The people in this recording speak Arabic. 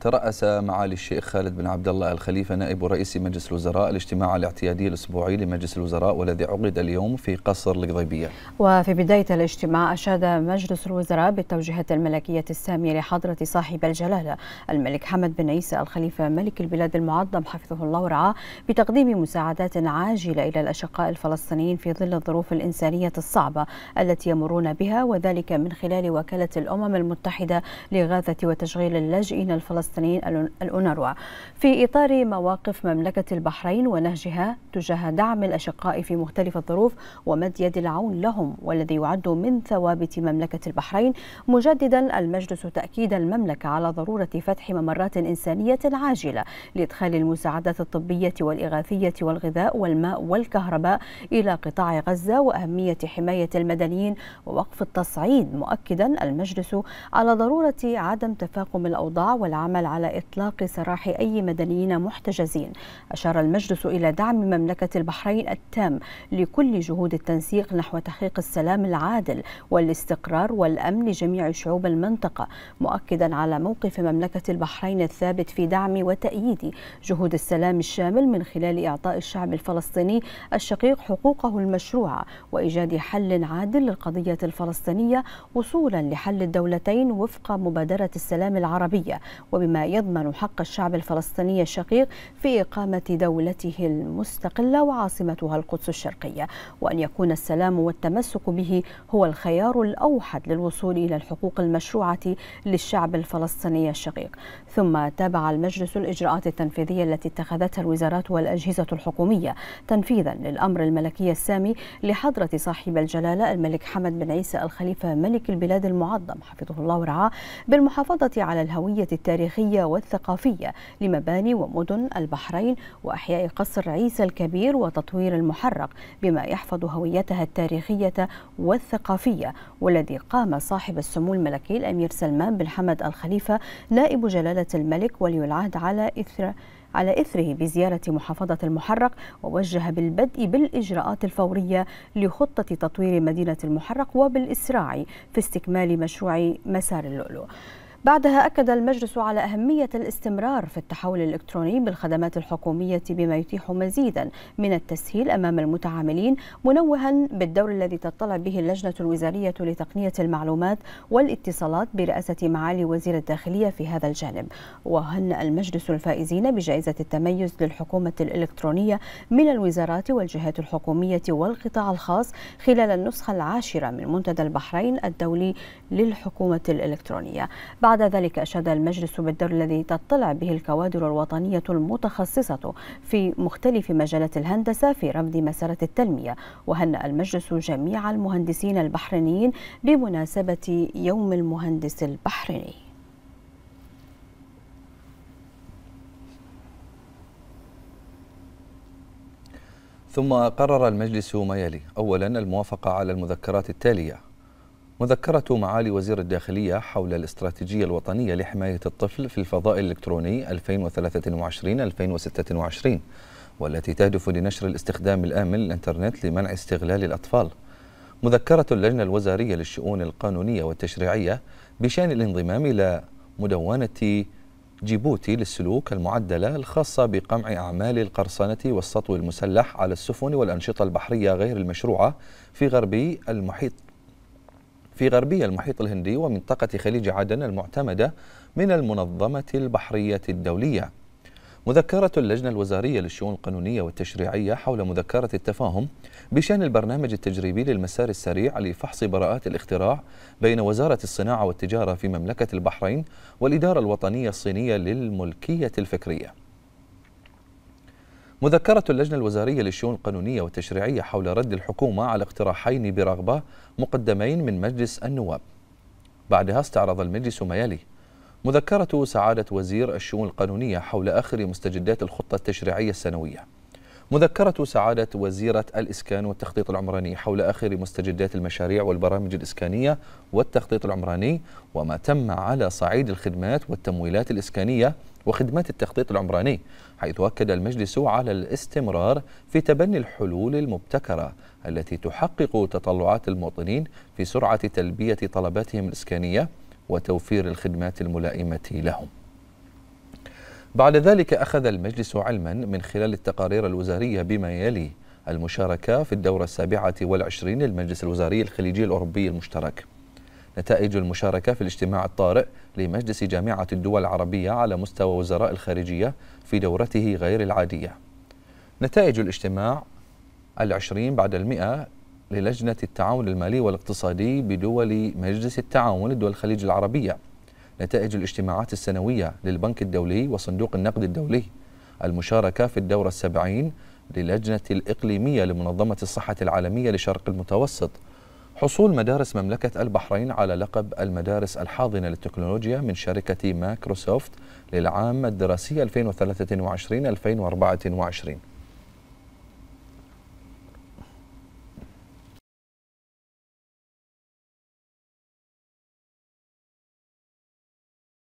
ترأس معالي الشيخ خالد بن عبد الله الخليفة نائب رئيس مجلس الوزراء الاجتماع الاعتيادي الأسبوعي لمجلس الوزراء والذي عقد اليوم في قصر القضيبية وفي بداية الاجتماع أشاد مجلس الوزراء بالتوجيهات الملكية السامية لحضرة صاحب الجلالة الملك حمد بن عيسى الخليفة ملك البلاد المعظم حفظه الله ورعاه بتقديم مساعدات عاجلة إلى الأشقاء الفلسطينيين في ظل الظروف الإنسانية الصعبة التي يمرون بها وذلك من خلال وكالة الأمم المتحدة لإغاثة وتشغيل اللاجئين الفلسطينيين الفلسطينيين الأونروا في إطار مواقف مملكة البحرين ونهجها تجاه دعم الأشقاء في مختلف الظروف ومد يد العون لهم والذي يعد من ثوابت مملكة البحرين مجددا المجلس تأكيد المملكة على ضرورة فتح ممرات إنسانية عاجلة لإدخال المساعدات الطبية والإغاثية والغذاء والماء والكهرباء إلى قطاع غزة وأهمية حماية المدنيين ووقف التصعيد مؤكدا المجلس على ضرورة عدم تفاقم الأوضاع والعمل العمل على إطلاق سراح أي مدنيين محتجزين أشار المجلس إلى دعم مملكة البحرين التام لكل جهود التنسيق نحو تحقيق السلام العادل والاستقرار والأمن لجميع شعوب المنطقة مؤكدا على موقف مملكة البحرين الثابت في دعم وتأييد جهود السلام الشامل من خلال إعطاء الشعب الفلسطيني الشقيق حقوقه المشروعة وإيجاد حل عادل للقضية الفلسطينية وصولا لحل الدولتين وفق مبادرة السلام العربية وبما بما يضمن حق الشعب الفلسطيني الشقيق في إقامة دولته المستقلة وعاصمتها القدس الشرقية وأن يكون السلام والتمسك به هو الخيار الأوحد للوصول إلى الحقوق المشروعة للشعب الفلسطيني الشقيق ثم تابع المجلس الإجراءات التنفيذية التي اتخذتها الوزارات والأجهزة الحكومية تنفيذا للأمر الملكي السامي لحضرة صاحب الجلالة الملك حمد بن عيسى الخليفة ملك البلاد المعظم حفظه الله ورعاه بالمحافظة على الهوية التاريخية التاريخية والثقافية لمباني ومدن البحرين وإحياء قصر عيسى الكبير وتطوير المحرق بما يحفظ هويتها التاريخية والثقافية والذي قام صاحب السمو الملكي الأمير سلمان بن حمد الخليفة نائب جلالة الملك ولي العهد على إثر على إثره بزيارة محافظة المحرق ووجه بالبدء بالإجراءات الفورية لخطة تطوير مدينة المحرق وبالإسراع في استكمال مشروع مسار اللؤلؤ بعدها أكد المجلس على أهمية الاستمرار في التحول الإلكتروني بالخدمات الحكومية بما يتيح مزيدا من التسهيل أمام المتعاملين منوها بالدور الذي تطلع به اللجنة الوزارية لتقنية المعلومات والاتصالات برئاسة معالي وزير الداخلية في هذا الجانب وهن المجلس الفائزين بجائزة التميز للحكومة الإلكترونية من الوزارات والجهات الحكومية والقطاع الخاص خلال النسخة العاشرة من منتدى البحرين الدولي للحكومة الإلكترونية بعد بعد ذلك أشاد المجلس بالدور الذي تطلع به الكوادر الوطنية المتخصصة في مختلف مجالات الهندسة في رفض مسارة التنمية وهنأ المجلس جميع المهندسين البحرينيين بمناسبة يوم المهندس البحريني ثم قرر المجلس ما يلي أولا الموافقة على المذكرات التالية مذكرة معالي وزير الداخلية حول الاستراتيجية الوطنية لحماية الطفل في الفضاء الإلكتروني 2023-2026 والتي تهدف لنشر الاستخدام الآمن للإنترنت لمنع استغلال الأطفال مذكرة اللجنة الوزارية للشؤون القانونية والتشريعية بشأن الانضمام إلى مدونة جيبوتي للسلوك المعدلة الخاصة بقمع أعمال القرصنة والسطو المسلح على السفن والأنشطة البحرية غير المشروعة في غربي المحيط في غربي المحيط الهندي ومنطقة خليج عدن المعتمدة من المنظمة البحرية الدولية مذكرة اللجنة الوزارية للشؤون القانونية والتشريعية حول مذكرة التفاهم بشأن البرنامج التجريبي للمسار السريع لفحص براءات الاختراع بين وزارة الصناعة والتجارة في مملكة البحرين والإدارة الوطنية الصينية للملكية الفكرية مذكرة اللجنة الوزارية للشؤون القانونية والتشريعية حول رد الحكومة على اقتراحين برغبة مقدمين من مجلس النواب بعدها استعرض المجلس ما يلي مذكرة سعادة وزير الشؤون القانونية حول آخر مستجدات الخطة التشريعية السنوية مذكرة سعادة وزيرة الإسكان والتخطيط العمراني حول آخر مستجدات المشاريع والبرامج الإسكانية والتخطيط العمراني وما تم على صعيد الخدمات والتمويلات الإسكانية وخدمات التخطيط العمراني حيث أكد المجلس على الاستمرار في تبني الحلول المبتكرة التي تحقق تطلعات المواطنين في سرعة تلبية طلباتهم الإسكانية وتوفير الخدمات الملائمة لهم بعد ذلك أخذ المجلس علما من خلال التقارير الوزارية بما يلي المشاركة في الدورة السابعة والعشرين للمجلس الوزاري الخليجي الأوروبي المشترك نتائج المشاركة في الاجتماع الطارئ لمجلس جامعة الدول العربية على مستوى وزراء الخارجية في دورته غير العادية نتائج الاجتماع العشرين بعد المئة للجنة التعاون المالي والاقتصادي بدول مجلس التعاون لدول الخليج العربية نتائج الاجتماعات السنوية للبنك الدولي وصندوق النقد الدولي المشاركة في الدورة السبعين للجنة الإقليمية لمنظمة الصحة العالمية لشرق المتوسط حصول مدارس مملكة البحرين على لقب المدارس الحاضنة للتكنولوجيا من شركة مايكروسوفت للعام الدراسي 2023-2024